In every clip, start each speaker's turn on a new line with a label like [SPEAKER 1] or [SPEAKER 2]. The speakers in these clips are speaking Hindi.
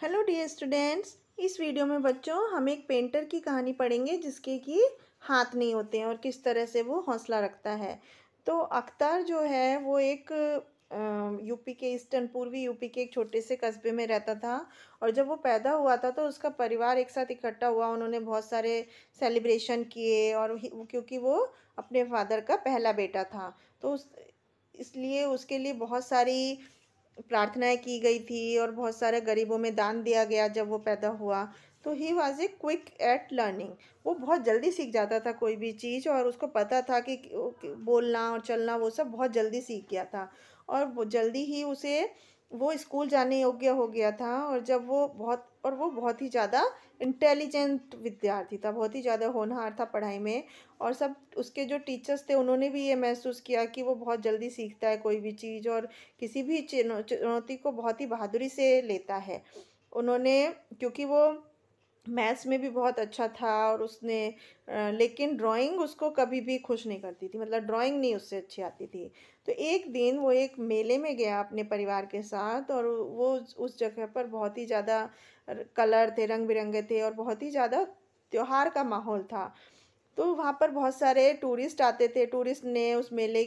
[SPEAKER 1] हेलो डियर स्टूडेंट्स इस वीडियो में बच्चों हम एक पेंटर की कहानी पढ़ेंगे जिसके कि हाथ नहीं होते हैं और किस तरह से वो हौसला रखता है तो अख्तर जो है वो एक यूपी के ईस्टर्न पूर्वी यूपी के एक छोटे से कस्बे में रहता था और जब वो पैदा हुआ था तो उसका परिवार एक साथ इकट्ठा हुआ उन्होंने बहुत सारे सेलिब्रेशन किए और क्योंकि वो अपने फादर का पहला बेटा था तो उस इसलिए उसके लिए बहुत सारी प्रार्थनाएं की गई थी और बहुत सारे गरीबों में दान दिया गया जब वो पैदा हुआ तो he was a quick at learning वो बहुत जल्दी सीख जाता था कोई भी चीज़ और उसको पता था कि बोलना और चलना वो सब बहुत जल्दी सीख गया था और जल्दी ही उसे वो स्कूल जाने योग्य हो गया था और जब वो बहुत और वो बहुत ही ज़्यादा इंटेलिजेंट विद्यार्थी था बहुत ही ज़्यादा होनहार था पढ़ाई में और सब उसके जो टीचर्स थे उन्होंने भी ये महसूस किया कि वो बहुत जल्दी सीखता है कोई भी चीज़ और किसी भी चुनौती को बहुत ही बहादुरी से लेता है उन्होंने क्योंकि वो मैथ्स में भी बहुत अच्छा था और उसने लेकिन ड्राइंग उसको कभी भी खुश नहीं करती थी मतलब ड्राइंग नहीं उससे अच्छी आती थी तो एक दिन वो एक मेले में गया अपने परिवार के साथ और वो उस जगह पर बहुत ही ज़्यादा कलर थे रंग बिरंगे थे और बहुत ही ज़्यादा त्यौहार का माहौल था तो वहाँ पर बहुत सारे टूरिस्ट आते थे टूरिस्ट ने उस मेले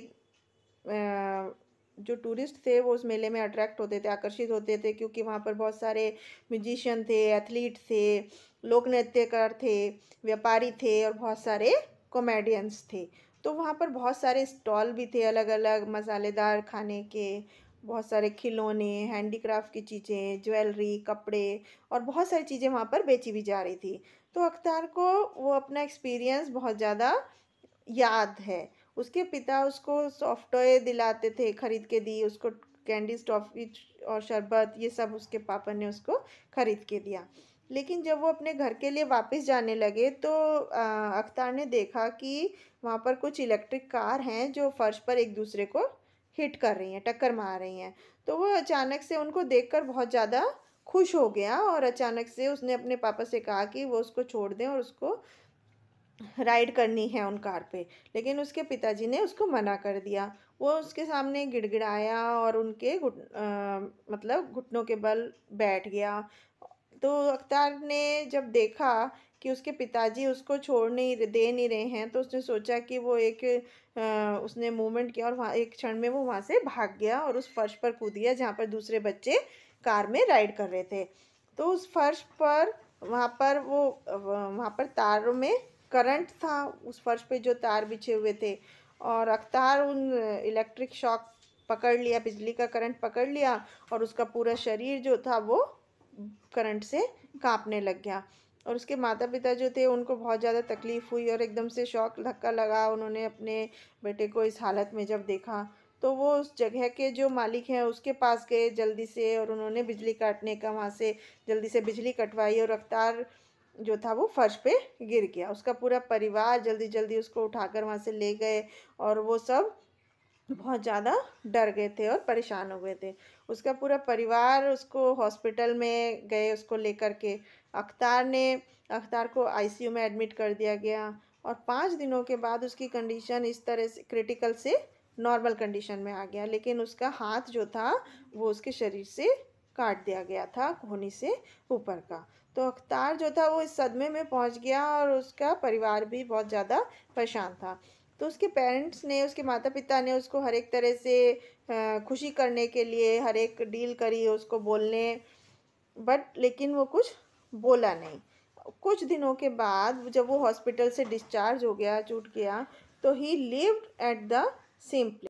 [SPEAKER 1] जो टूरिस्ट थे वो उस मेले में अट्रैक्ट होते थे आकर्षित होते थे क्योंकि वहाँ पर बहुत सारे म्यूजिशियन थे एथलीट थे लोक नृत्यकार थे व्यापारी थे और बहुत सारे कॉमेडियंस थे तो वहाँ पर बहुत सारे स्टॉल भी थे अलग अलग मसालेदार खाने के बहुत सारे खिलौने हैंडीक्राफ्ट की चीज़ें ज्वेलरी कपड़े और बहुत सारी चीज़ें वहाँ पर बेची भी जा रही थी तो अख्तार को वो अपना एक्सपीरियंस बहुत ज़्यादा याद है उसके पिता उसको सॉफ्ट टॉय दिलाते थे खरीद के दी उसको कैंडी टॉफी और शरबत ये सब उसके पापा ने उसको खरीद के दिया लेकिन जब वो अपने घर के लिए वापस जाने लगे तो अख्तार ने देखा कि वहाँ पर कुछ इलेक्ट्रिक कार हैं जो फर्श पर एक दूसरे को हिट कर रही हैं टक्कर मार रही हैं तो वो अचानक से उनको देखकर बहुत ज़्यादा खुश हो गया और अचानक से उसने अपने पापा से कहा कि वो उसको छोड़ दें और उसको राइड करनी है उन कार पे लेकिन उसके पिताजी ने उसको मना कर दिया वो उसके सामने गिड़गिड़ाया और उनके घुट मतलब घुटनों के बल बैठ गया तो अख्तार ने जब देखा कि उसके पिताजी उसको छोड़ नहीं दे नहीं रहे हैं तो उसने सोचा कि वो एक आ, उसने मूवमेंट किया और वहाँ एक क्षण में वो वहाँ से भाग गया और उस फर्श पर कूद गया जहाँ पर दूसरे बच्चे कार में राइड कर रहे थे तो उस फर्श पर वहाँ पर वो वहाँ पर तारों में करंट था उस फर्श पे जो तार बिछे हुए थे और अख्तार उन इलेक्ट्रिक शॉक पकड़ लिया बिजली का करंट पकड़ लिया और उसका पूरा शरीर जो था वो करंट से कांपने लग गया और उसके माता पिता जो थे उनको बहुत ज़्यादा तकलीफ़ हुई और एकदम से शौक धक्का लगा उन्होंने अपने बेटे को इस हालत में जब देखा तो वो उस जगह के जो मालिक हैं उसके पास गए जल्दी से और उन्होंने बिजली काटने का वहाँ से जल्दी से बिजली कटवाई और रफ्तार जो था वो फर्श पे गिर गया उसका पूरा परिवार जल्दी जल्दी उसको उठाकर वहाँ से ले गए और वो सब बहुत ज़्यादा डर गए थे और परेशान हो गए थे उसका पूरा परिवार उसको हॉस्पिटल में गए उसको लेकर के अख्तार ने अख्तार को आईसीयू में एडमिट कर दिया गया और पाँच दिनों के बाद उसकी कंडीशन इस तरह से क्रिटिकल से नॉर्मल कंडीशन में आ गया लेकिन उसका हाथ जो था वो उसके शरीर से काट दिया गया था कोहनी से ऊपर का तो अख्तार जो था वो इस सदमे में पहुंच गया और उसका परिवार भी बहुत ज़्यादा परेशान था तो उसके पेरेंट्स ने उसके माता पिता ने उसको हर एक तरह से खुशी करने के लिए हर एक डील करी उसको बोलने बट लेकिन वो कुछ बोला नहीं कुछ दिनों के बाद जब वो हॉस्पिटल से डिस्चार्ज हो गया छूट गया तो he lived at the same place